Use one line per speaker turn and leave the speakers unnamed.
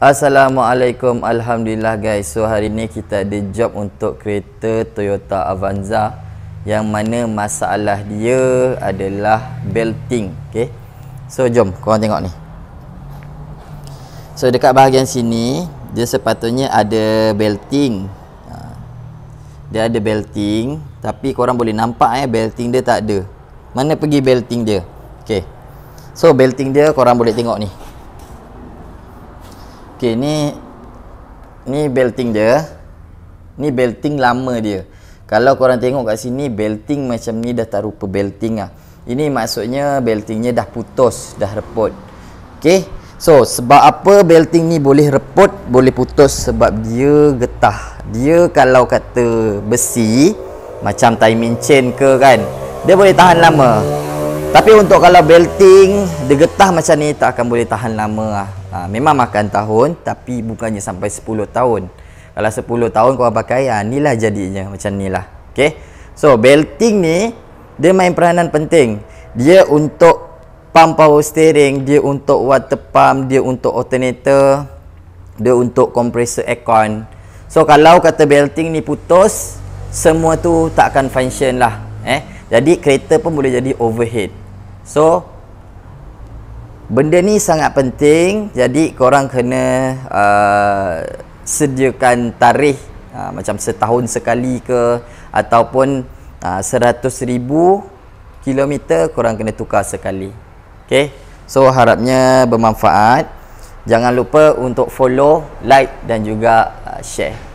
Assalamualaikum Alhamdulillah guys So hari ni kita ada job untuk kereta Toyota Avanza Yang mana masalah dia adalah belting okay? So jom korang tengok ni So dekat bahagian sini Dia sepatutnya ada belting ha. Dia ada belting Tapi korang boleh nampak eh belting dia tak ada Mana pergi belting dia okay. So belting dia korang boleh tengok ni Okey ni ni belting dia. Ni belting lama dia. Kalau korang tengok kat sini belting macam ni dah tak rupa belting ah. Ini maksudnya beltingnya dah putus, dah repot. Okey. So sebab apa belting ni boleh repot, boleh putus sebab dia getah. Dia kalau kata besi macam timing chain ke kan, dia boleh tahan lama. Tapi untuk kalau belting Dia getah macam ni Tak akan boleh tahan lama lah ha, Memang makan tahun Tapi bukannya sampai 10 tahun Kalau 10 tahun kau pakai ha, Inilah jadinya macam inilah okay? So belting ni Dia main peranan penting Dia untuk pump power steering Dia untuk water pump Dia untuk alternator Dia untuk compressor aircon So kalau kata belting ni putus Semua tu tak akan function lah eh? Jadi kereta pun boleh jadi overhead. So benda ni sangat penting jadi korang kena uh, sediakan tarikh uh, macam setahun sekali ke ataupun uh, 100 ribu kilometer korang kena tukar sekali ok so harapnya bermanfaat jangan lupa untuk follow like dan juga uh, share